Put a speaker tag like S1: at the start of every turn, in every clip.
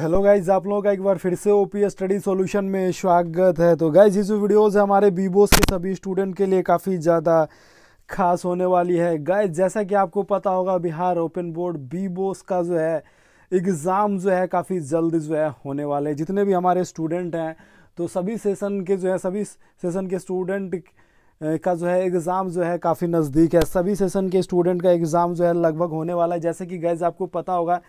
S1: hello guys आप लोगों का एक बार फिर से ओपी स्टडी सॉल्यूशन में स्वागत है तो गाइज ये जो वीडियोस है हमारे बीबोस के सभी स्टूडेंट के लिए काफ़ी ज़्यादा खास होने वाली है गाइज जैसा कि आपको पता होगा बिहार ओपन बोर्ड बीबोस का जो है एग्ज़ाम जो है काफ़ी जल्द जो है होने वाले जितने भी हमारे स्टूडेंट हैं तो सभी सेसन के जो है सभी सेसन के स्टूडेंट का जो है एग्ज़ाम जो है काफ़ी नज़दीक है सभी सेसन के स्टूडेंट का एग्ज़ाम जो है लगभग होने वाला है जैसे कि गाइज आपको पता होगा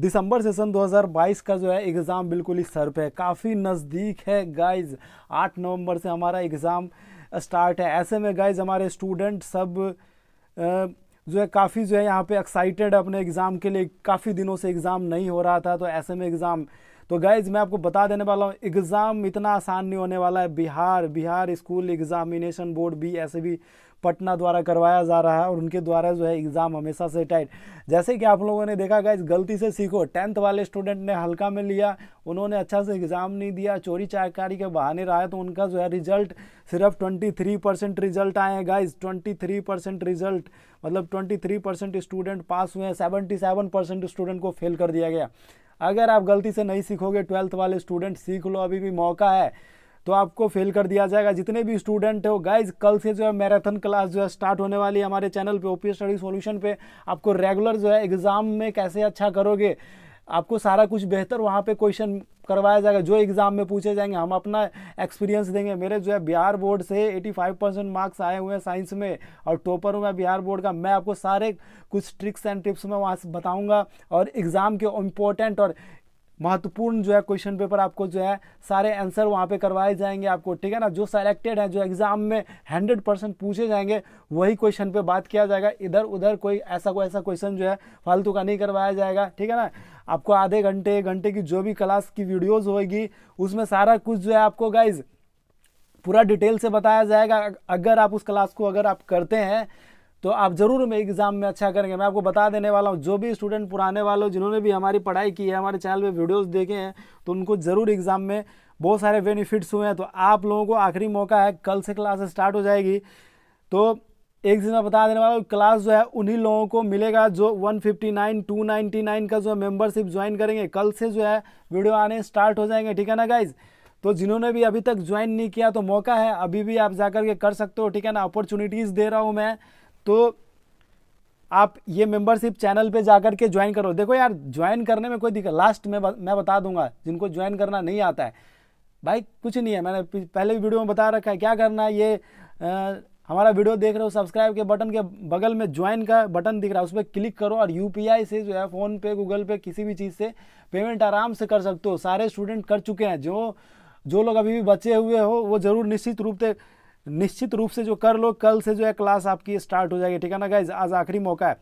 S1: दिसंबर सेशन 2022 का जो है एग्ज़ाम बिल्कुल ही सर पे है काफ़ी नज़दीक है गाइज 8 नवंबर से हमारा एग्ज़ाम स्टार्ट है ऐसे में गाइज हमारे स्टूडेंट सब जो है काफ़ी जो है यहाँ पे एक्साइटेड अपने एग्ज़ाम के लिए काफ़ी दिनों से एग्ज़ाम नहीं हो रहा था तो ऐसे में एग्ज़ाम तो गाइज़ मैं आपको बता देने वाला हूँ एग्ज़ाम इतना आसान नहीं होने वाला है Bihar Bihar school examination board भी ऐसे भी पटना द्वारा करवाया जा रहा है और उनके द्वारा जो है एग्ज़ाम हमेशा से टाइट जैसे कि आप लोगों ने देखा गाइज गलती से सीखो टेंथ वाले स्टूडेंट ने हल्का में लिया उन्होंने अच्छा से एग्ज़ाम नहीं दिया चोरी चाकारी के बहाने रहा है तो उनका जो है रिजल्ट सिर्फ 23 परसेंट रिजल्ट आए हैं गाइज 23 परसेंट रिजल्ट मतलब 23 परसेंट स्टूडेंट पास हुए हैं 77 परसेंट स्टूडेंट को फेल कर दिया गया अगर आप गलती से नहीं सीखोगे ट्वेल्थ वाले स्टूडेंट सीख लो अभी भी मौका है तो आपको फेल कर दिया जाएगा जितने भी स्टूडेंट हो गाइज कल से जो है मैराथन क्लास जो है स्टार्ट होने वाली है हमारे चैनल पे ओपी स्टडी सॉल्यूशन पे आपको रेगुलर जो है एग्ज़ाम में कैसे अच्छा करोगे आपको सारा कुछ बेहतर वहाँ पे क्वेश्चन करवाया जाएगा जो एग्ज़ाम में पूछे जाएंगे हम अपना एक्सपीरियंस देंगे मेरे जो है बिहार बोर्ड से 85 परसेंट मार्क्स आए हुए हैं साइंस में और टॉपर हूँ मैं बिहार बोर्ड का मैं आपको सारे कुछ ट्रिक्स एंड टिप्स मैं वहाँ से बताऊँगा और एग्ज़ाम के इम्पोर्टेंट और महत्वपूर्ण जो है क्वेश्चन पेपर आपको जो है सारे आंसर वहाँ पे करवाए जाएंगे आपको ठीक है ना जो सेलेक्टेड है जो एग्ज़ाम में हंड्रेड परसेंट पूछे जाएंगे वही क्वेश्चन पे बात किया जाएगा इधर उधर कोई ऐसा कोई ऐसा क्वेश्चन जो है फालतू का नहीं करवाया जाएगा ठीक है ना आपको आधे घंटे घंटे की जो भी क्लास की वीडियोज़ होगी उसमें सारा कुछ जो है आपको गाइज पूरा डिटेल से बताया जाएगा अगर आप उस क्लास को अगर आप करते हैं तो आप ज़रूर में एग्ज़ाम में अच्छा करेंगे मैं आपको बता देने वाला हूँ जो भी स्टूडेंट पुराने वालों जिन्होंने भी हमारी पढ़ाई की है हमारे चैनल पे वीडियोस देखे हैं तो उनको ज़रूर एग्ज़ाम में बहुत सारे बेनिफिट्स हुए हैं तो आप लोगों को आखिरी मौका है कल से क्लास स्टार्ट हो जाएगी तो एक चीज़ मैं बता देने वाला हूँ क्लास जो है उन्हीं लोगों को मिलेगा जो 159, 299 का जो है मेम्बरशिप ज्वाइन करेंगे कल से जो है वीडियो आने स्टार्ट हो जाएंगे ठीक है ना गाइज़ तो जिन्होंने भी अभी तक ज्वाइन नहीं किया तो मौका है अभी भी आप जाकर के कर सकते हो ठीक है ना अपॉर्चुनिटीज़ दे रहा हूँ मैं तो आप ये मेंबरशिप चैनल पे जाकर के ज्वाइन करो देखो यार ज्वाइन करने में कोई दिक्कत लास्ट में मैं बता दूंगा जिनको ज्वाइन करना नहीं आता है भाई कुछ नहीं है मैंने पहले भी वीडियो में बता रखा है क्या करना है ये आ, हमारा वीडियो देख रहे हो सब्सक्राइब के बटन के बगल में ज्वाइन का बटन दिख रहा है उस पर क्लिक करो और यू से जो है फ़ोनपे गूगल पे किसी भी चीज़ से पेमेंट आराम से कर सकते हो सारे स्टूडेंट कर चुके हैं जो जो लोग अभी भी बचे हुए हो वो ज़रूर निश्चित रूप से निश्चित रूप से जो कर लो कल से जो है क्लास आपकी स्टार्ट हो जाएगी ठीक है ना गाइज आज आखिरी मौका है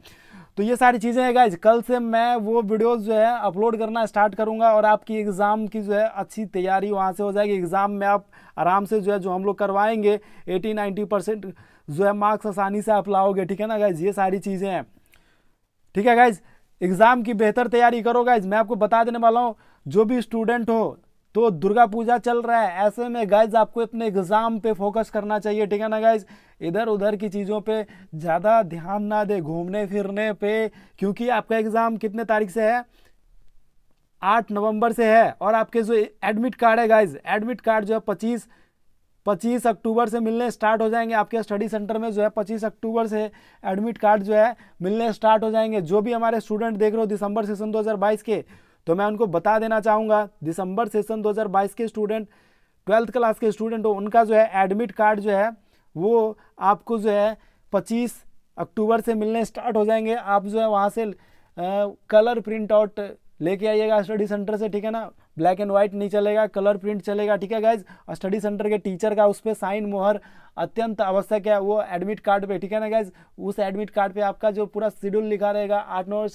S1: तो ये सारी चीज़ें हैं गाइज कल से मैं वो वीडियोस जो है अपलोड करना स्टार्ट करूँगा और आपकी एग्ज़ाम की जो है अच्छी तैयारी वहाँ से हो जाएगी एग्ज़ाम में आप आराम से जो है जो हम लोग करवाएंगे एटी नाइन्टी परसेंट जो है मार्क्स आसानी से आप लाओगे ठीक है ना गाइज ये सारी चीज़ें हैं ठीक है गाइज एग्ज़ाम की बेहतर तैयारी करो गाइज मैं आपको बता देने वाला हूँ जो भी स्टूडेंट हो तो दुर्गा पूजा चल रहा है ऐसे में गाइज आपको अपने एग्ज़ाम पे फोकस करना चाहिए ठीक है ना गाइज इधर उधर की चीज़ों पे ज़्यादा ध्यान ना दे घूमने फिरने पे क्योंकि आपका एग्ज़ाम कितने तारीख से है आठ नवंबर से है और आपके जो एडमिट कार्ड है गाइज एडमिट कार्ड जो है पच्चीस पच्चीस अक्टूबर से मिलने स्टार्ट हो जाएंगे आपके स्टडी सेंटर में जो है पच्चीस अक्टूबर से एडमिट कार्ड जो है मिलने स्टार्ट हो जाएंगे जो भी हमारे स्टूडेंट देख रहे हो दिसंबर सेशन 2022 के तो मैं उनको बता देना चाहूँगा दिसंबर सेशन 2022 के स्टूडेंट ट्वेल्थ क्लास के स्टूडेंट हो उनका जो है एडमिट कार्ड जो है वो आपको जो है पच्चीस अक्टूबर से मिलने स्टार्ट हो जाएंगे आप जो है वहाँ से आ, कलर प्रिंट आउट लेके आइएगा स्टडी सेंटर से ठीक है ना ब्लैक एंड व्हाइट नहीं चलेगा कलर प्रिंट चलेगा ठीक है गाइज स्टडी सेंटर के टीचर का उस पर साइन मोहर अत्यंत आवश्यक है वो एडमिट कार्ड पे ठीक है ना गाइज उस एडमिट कार्ड पे आपका जो पूरा शेड्यूल लिखा रहेगा आठ नौ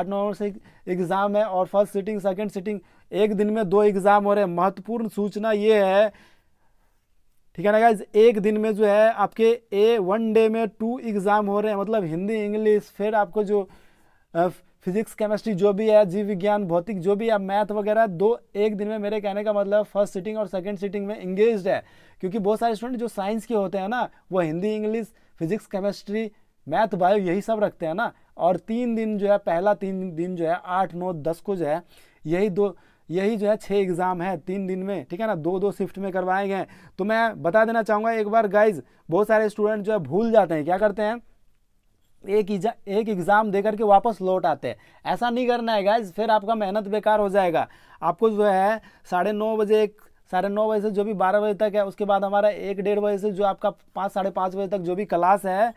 S1: आठ नौ से एग्ज़ाम है और फर्स्ट सीटिंग सेकेंड सीटिंग एक दिन में दो एग्ज़ाम हो रहे हैं महत्वपूर्ण सूचना ये है ठीक है ना गाइज एक दिन में जो है आपके ए वन डे में टू एग्ज़ाम हो रहे हैं मतलब हिंदी इंग्लिश फिर आपको जो फिजिक्स केमिस्ट्री जो भी है जीव विज्ञान भौतिक जो भी है मैथ वगैरह दो एक दिन में मेरे कहने का मतलब फर्स्ट सीटिंग और सेकेंड सीटिंग में इंगेज है क्योंकि बहुत सारे स्टूडेंट जो साइंस के होते हैं ना वो Hindi English physics chemistry math bio यही सब रखते हैं ना और तीन दिन जो है पहला तीन दिन जो है आठ नौ दस को जो है यही दो यही जो है छः एग्ज़ाम है तीन दिन में ठीक है ना दो दो शिफ्ट में करवाए गए तो मैं बता देना चाहूँगा एक बार गाइज बहुत सारे स्टूडेंट जो है भूल जाते हैं क्या करते हैं एक एक एग्ज़ाम दे करके वापस लौट आते हैं ऐसा नहीं करना है गाइज फिर आपका मेहनत बेकार हो जाएगा आपको जो है साढ़े नौ बजे एक साढ़े नौ बजे से जो भी बारह बजे तक है उसके बाद हमारा एक डेढ़ बजे से जो आपका पाँच साढ़े पाँच बजे तक जो भी क्लास है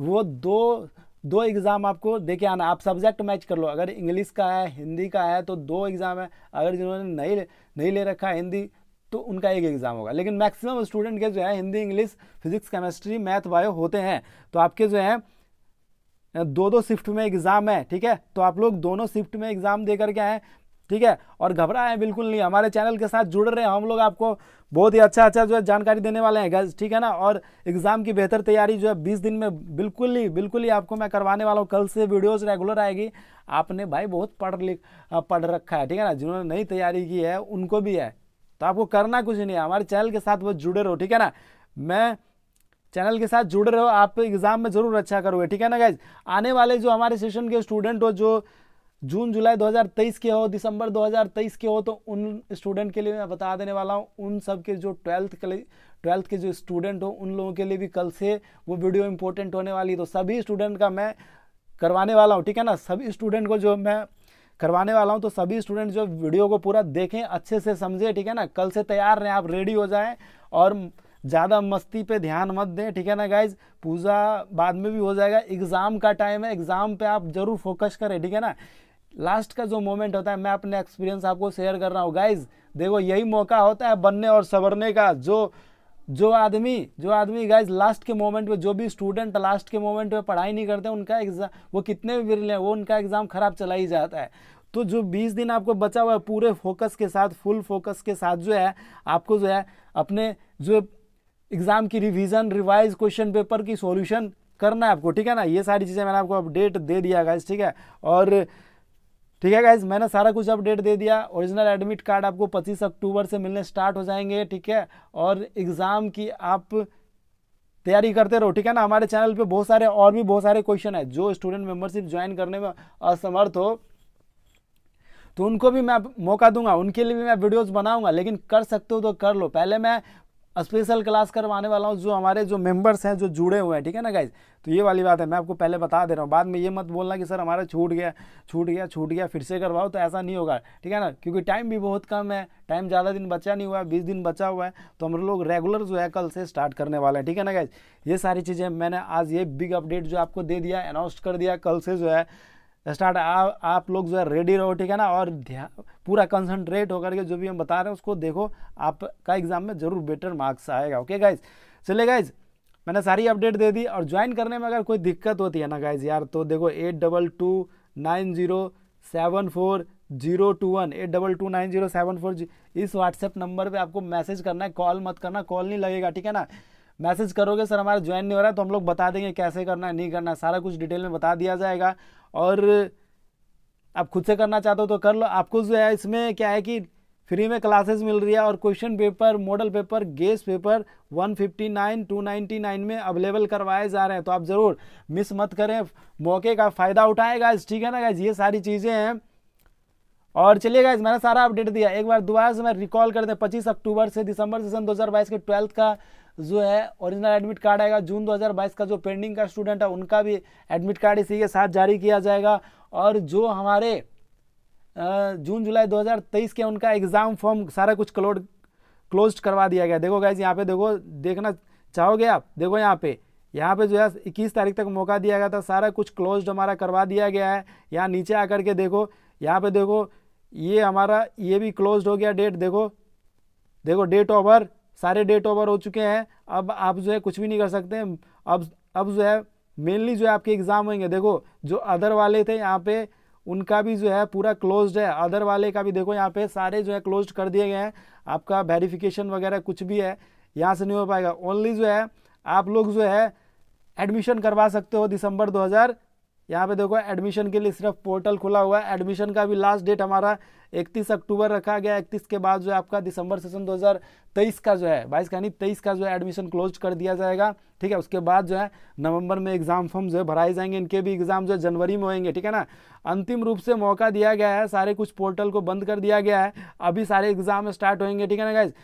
S1: वो दो दो एग्ज़ाम आपको दे के आना आप सब्जेक्ट मैच कर लो अगर इंग्लिश का है हिंदी का है तो दो एग्ज़ाम है अगर जिन्होंने नहीं नहीं ले रखा है हिंदी तो उनका एक एग्ज़ाम होगा लेकिन मैक्सिमम स्टूडेंट के जो है Hindi English physics chemistry math bio होते हैं तो आपके जो है दो दो शिफ्ट में एग्ज़ाम है ठीक है तो आप लोग दोनों शिफ्ट में एग्ज़ाम दे करके आएँ ठीक है और घबराएं बिल्कुल नहीं हमारे चैनल के साथ जुड़ रहे हैं हम लोग आपको बहुत ही अच्छा अच्छा जो है जानकारी देने वाले हैं ठीक है ना और एग्ज़ाम की बेहतर तैयारी जो है बीस दिन में बिल्कुल ही बिल्कुल ही आपको मैं करवाने वाला हूँ कल से वीडियोस रेगुलर आएगी आपने भाई बहुत पढ़ लिख पढ़ रखा है ठीक है ना जिन्होंने नई तैयारी की है उनको भी है तो आपको करना कुछ नहीं है हमारे चैनल के साथ वो जुड़े रहो ठीक है ना मैं चैनल के साथ जुड़ रहे हो आप एग्ज़ाम में ज़रूर अच्छा करोगे ठीक है ना गाइज आने वाले जो हमारे सेशन के स्टूडेंट हो जो जून जुलाई 2023 के हो दिसंबर 2023 के हो तो उन स्टूडेंट के लिए मैं बता देने वाला हूँ उन सब के जो ट्वेल्थ के ट्वेल्थ के जो स्टूडेंट हो उन लोगों के लिए भी कल से वो वीडियो इंपॉर्टेंट होने वाली तो सभी स्टूडेंट का मैं करवाने वाला हूँ ठीक है ना सभी स्टूडेंट को जो मैं करवाने वाला हूँ तो सभी स्टूडेंट जो वीडियो को पूरा देखें अच्छे से समझें ठीक है ना कल से तैयार रहें आप रेडी हो जाएँ और ज़्यादा मस्ती पे ध्यान मत दें ठीक है ना गाइज पूजा बाद में भी हो जाएगा एग्ज़ाम का टाइम है एग्ज़ाम पे आप ज़रूर फोकस करें ठीक है ना लास्ट का जो मोमेंट होता है मैं अपने एक्सपीरियंस आपको शेयर कर रहा हूँ गाइज देखो यही मौका होता है बनने और सवरने का जो जो आदमी जो आदमी गाइज लास्ट के मोमेंट में जो भी स्टूडेंट लास्ट के मोमेंट में पढ़ाई नहीं करते उनका एग्ज़ाम वो कितने भी बिर हैं वो उनका एग्ज़ाम ख़राब चला ही जाता है तो जो 20 दिन आपको बचा हुआ है पूरे फोकस के साथ फुल फोकस के साथ जो है आपको जो है अपने जो एग्ज़ाम की रिवीजन रिवाइज क्वेश्चन पेपर की सॉल्यूशन करना है आपको ठीक है ना ये सारी चीज़ें मैंने आपको अपडेट दे दिया गाइज ठीक है और ठीक है गाइज मैंने सारा कुछ अपडेट दे दिया ओरिजिनल एडमिट कार्ड आपको 25 अक्टूबर से मिलने स्टार्ट हो जाएंगे ठीक है और एग्ज़ाम की आप तैयारी करते रहो ठीक है ना हमारे चैनल पे बहुत सारे और भी बहुत सारे क्वेश्चन है जो स्टूडेंट मेंबरशिप ज्वाइन करने में असमर्थ हो तो उनको भी मैं मौका दूंगा उनके लिए भी मैं वीडियोस बनाऊंगा लेकिन कर सकते हो तो कर लो पहले मैं स्पेशल क्लास करवाने वाला हूँ जो हमारे जो मेंबर्स हैं जो जुड़े हुए हैं ठीक है ना गाइज तो ये वाली बात है मैं आपको पहले बता दे रहा हूँ बाद में ये मत बोलना कि सर हमारा छूट गया छूट गया छूट गया फिर से करवाओ तो ऐसा नहीं होगा ठीक है ना क्योंकि टाइम भी बहुत कम है टाइम ज़्यादा दिन बचा नहीं हुआ है बीस दिन बचा हुआ है तो हम लोग रेगुलर जो है कल से स्टार्ट करने वाले हैं ठीक है ना गाइज ये सारी चीज़ें मैंने आज ये बिग अपडेट जो आपको दे दिया अनाउंस कर दिया कल से जो है स्टार्ट आप लोग जो है रेडी रहो ठीक है ना और ध्यान पूरा कंसंट्रेट होकर के जो भी हम बता रहे हैं उसको देखो आपका एग्जाम में जरूर बेटर मार्क्स आएगा ओके गाइज चले गाइज मैंने सारी अपडेट दे दी और ज्वाइन करने में अगर कोई दिक्कत होती है ना गाइज यार तो देखो eight double two nine zero seven four zero two one eight double two nine zero seven four इस व्हाट्सएप नंबर पे आपको मैसेज करना है कॉल मत करना कॉल नहीं लगेगा ठीक है ना मैसेज करोगे सर हमारा ज्वाइन नहीं हो रहा है तो हम लोग बता देंगे कैसे करना है नहीं करना सारा कुछ डिटेल में बता दिया जाएगा और आप खुद से करना चाहते हो तो कर लो आपको जो है इसमें क्या है कि फ्री में क्लासेस मिल रही है और question paper model paper guess paper 159, 299 में अवेलेबल करवाए जा रहे हैं तो आप ज़रूर मिस मत करें मौके का फ़ायदा उठाएगा इस ठीक है ना गाइज ये सारी चीज़ें हैं और चलिए गाइज मैंने सारा अपडेट दिया एक बार दोबारा से मैं रिकॉल कर दें 25 अक्टूबर से दिसंबर सेशन दो के ट्वेल्थ का जो है ओरिजिनल एडमिट कार्ड आएगा जून 2022 का जो पेंडिंग का स्टूडेंट है उनका भी एडमिट कार्ड इसी के साथ जारी किया जाएगा और जो हमारे जून जुलाई 2023 के उनका एग्ज़ाम फॉर्म सारा कुछ क्लोड क्लोज करवा दिया गया देखो गाइज यहाँ पे देखो देखना चाहोगे आप देखो यहाँ पे यहाँ पे जो है इक्कीस तारीख तक मौका दिया गया था सारा कुछ क्लोज हमारा करवा दिया गया है यहाँ नीचे आ के देखो यहाँ पे देखो ये हमारा ये भी क्लोज हो गया डेट देखो देखो डेट ऑफ बर्थ सारे डेट ओवर हो चुके हैं अब आप जो है कुछ भी नहीं कर सकते अब अब जो है मेनली जो है आपके एग्ज़ाम होंगे देखो जो अदर वाले थे यहाँ पे उनका भी जो है पूरा क्लोज्ड है अदर वाले का भी देखो यहाँ पे सारे जो है क्लोज्ड कर दिए गए हैं आपका वेरिफिकेशन वगैरह कुछ भी है यहाँ से नहीं हो पाएगा ओनली जो है आप लोग जो है एडमिशन करवा सकते हो दिसंबर दो यहाँ पे देखो एडमिशन के लिए सिर्फ पोर्टल खुला हुआ है एडमिशन का भी लास्ट डेट हमारा 31 अक्टूबर रखा गया 31 के बाद जो है आपका दिसंबर सेशन 2023 का जो है बाईस का नहीं तेईस का जो है एडमिशन क्लोज कर दिया जाएगा ठीक है उसके बाद जो है नवंबर में एग्जाम फॉर्म जो है भराए जाएंगे इनके भी एग्जाम जो है जनवरी में होंगे ठीक है ना अंतिम रूप से मौका दिया गया है सारे कुछ पोर्टल को बंद कर दिया गया है अभी सारे एग्जाम स्टार्ट होंगे ठीक है ना गाइज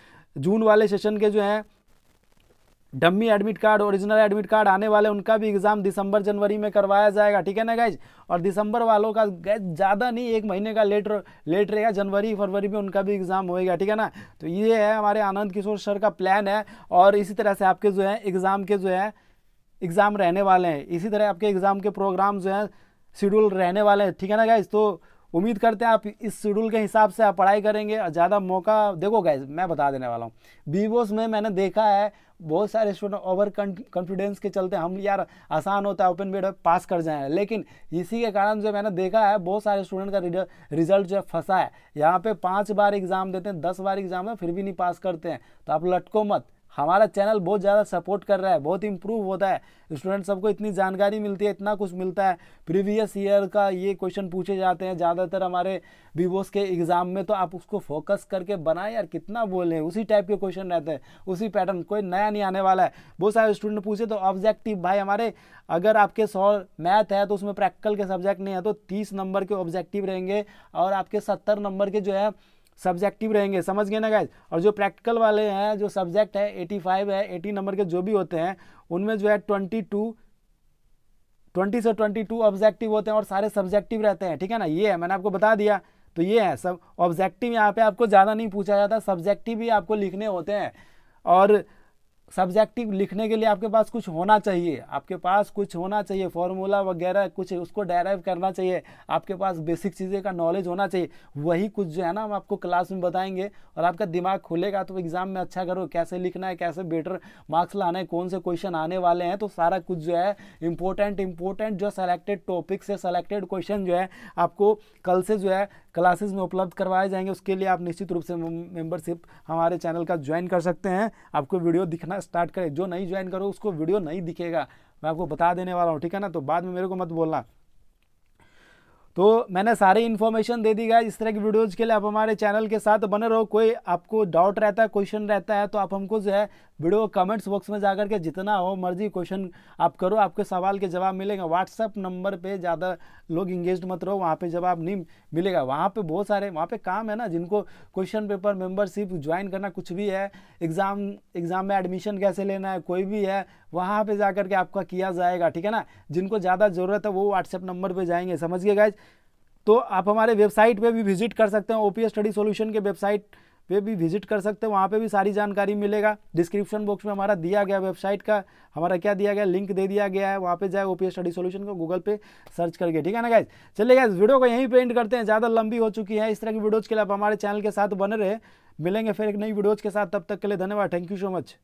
S1: जून वाले सेशन के जो है dummy admit card original admit card आने वाले उनका भी एग्ज़ाम दिसंबर जनवरी में करवाया जाएगा ठीक है ना गैज और दिसंबर वालों का गैज ज़्यादा नहीं एक महीने का लेट लेट रहेगा जनवरी फरवरी में उनका भी एग्ज़ाम होएगा ठीक है ना तो ये है हमारे आनंद किशोर सर का प्लान है और इसी तरह से आपके जो है एग्ज़ाम के जो है एग्ज़ाम रहने वाले हैं इसी तरह आपके एग्ज़ाम के प्रोग्राम जो हैं शेड्यूल रहने वाले हैं ठीक है ना गैज तो उम्मीद करते हैं आप इस शेड्यूल के हिसाब से आप पढ़ाई करेंगे ज़्यादा मौका देखो गैज मैं बता देने वाला हूँ बीवोस में मैंने देखा है बहुत सारे स्टूडेंट ओवर कॉन्फिडेंस के चलते हम यार आसान होता है ओपन बेड पास कर जाए लेकिन इसी के कारण जो मैंने देखा है बहुत सारे स्टूडेंट का रिजल्ट जो है फंसा है यहाँ पे पाँच बार एग्ज़ाम देते हैं दस बार एग्ज़ाम है फिर भी नहीं पास करते हैं तो आप लटको मत हमारा चैनल बहुत ज़्यादा सपोर्ट कर रहा है बहुत इम्प्रूव होता है स्टूडेंट सबको इतनी जानकारी मिलती है इतना कुछ मिलता है प्रीवियस ईयर का ये क्वेश्चन पूछे जाते हैं ज़्यादातर हमारे बीबोस के एग्ज़ाम में तो आप उसको फोकस करके बनाए यार कितना बोलें उसी टाइप के क्वेश्चन रहते हैं उसी पैटर्न कोई नया नहीं आने वाला है बहुत सारे स्टूडेंट पूछे तो ऑब्जेक्टिव भाई हमारे अगर आपके सौ मैथ है तो उसमें प्रैक्टिकल के सब्जेक्ट नहीं है तो तीस नंबर के ऑब्जेक्टिव रहेंगे और आपके सत्तर नंबर के जो है सब्जेक्टिव रहेंगे समझ गए ना गाइज और जो प्रैक्टिकल वाले हैं जो सब्जेक्ट है 85 है 80 नंबर के जो भी होते हैं उनमें जो है 22 20 से 22 ऑब्जेक्टिव होते हैं और सारे सब्जेक्टिव रहते हैं ठीक है ना ये है मैंने आपको बता दिया तो ये है सब ऑब्जेक्टिव यहाँ पे आपको ज़्यादा नहीं पूछा जाता सब्जेक्टिव ही आपको लिखने होते हैं और सब्जेक्टिव लिखने के लिए आपके पास कुछ होना चाहिए आपके पास कुछ होना चाहिए फॉर्मूला वगैरह कुछ उसको डेराइव करना चाहिए आपके पास बेसिक चीज़ें का नॉलेज होना चाहिए वही कुछ जो है ना हम आपको क्लास में बताएंगे और आपका दिमाग खुलेगा तो एग्ज़ाम में अच्छा करो कैसे लिखना है कैसे बेटर मार्क्स लाना है कौन से क्वेश्चन आने वाले हैं तो सारा कुछ जो है इम्पोर्टेंट इम्पोर्टेंट जो सेलेक्टेड टॉपिक से सेलेक्टेड क्वेश्चन जो है आपको कल से जो है क्लासेस में उपलब्ध करवाए जाएंगे उसके लिए आप निश्चित रूप से मेंबरशिप हमारे चैनल का ज्वाइन कर सकते हैं आपको वीडियो दिखना स्टार्ट करें जो नहीं ज्वाइन करो उसको वीडियो नहीं दिखेगा मैं आपको बता देने वाला हूँ ठीक है ना तो बाद में मेरे को मत बोलना तो मैंने सारी इन्फॉर्मेशन दे दी गाइज इस तरह की वीडियोज़ के लिए आप हमारे चैनल के साथ बने रहो कोई आपको डाउट रहता है क्वेश्चन रहता है तो आप हमको जो है वीडियो कमेंट्स बॉक्स में जाकर के जितना हो मर्जी क्वेश्चन आप करो आपके सवाल के जवाब मिलेगा व्हाट्सअप नंबर पे ज़्यादा लोग इंगेज मत रहो वहाँ पे जवाब नहीं मिलेगा वहाँ पे बहुत सारे वहाँ पे काम है ना जिनको क्वेश्चन पेपर मेंबरशिप ज्वाइन करना कुछ भी है एग्ज़ाम एग्ज़ाम में एडमिशन कैसे लेना है कोई भी है वहाँ पर जा के आपका किया जाएगा ठीक है ना जिनको ज़्यादा ज़रूरत है वो व्हाट्सअप नंबर पर जाएंगे समझिए गाइज तो आप हमारे वेबसाइट पे भी विजिट कर सकते हैं ओपी स्टडी सॉल्यूशन के वेबसाइट पे भी विजिट कर सकते हैं वहाँ पे भी सारी जानकारी मिलेगा डिस्क्रिप्शन बॉक्स में हमारा दिया गया वेबसाइट का हमारा क्या दिया गया लिंक दे दिया गया है वहाँ पे जाए ओपी स्टडी सॉल्यूशन को गूगल पे सर्च करके ठीक है ना गाइज चलिए गाइज वीडियो को यहीं पेंट करते हैं ज़्यादा लंबी हो चुकी है इस तरह की वीडियोज़ के लिए आप हमारे चैनल के साथ बने रहे मिलेंगे फिर एक नई वीडियोज़ के साथ तब तक के लिए धन्यवाद थैंक यू सो मच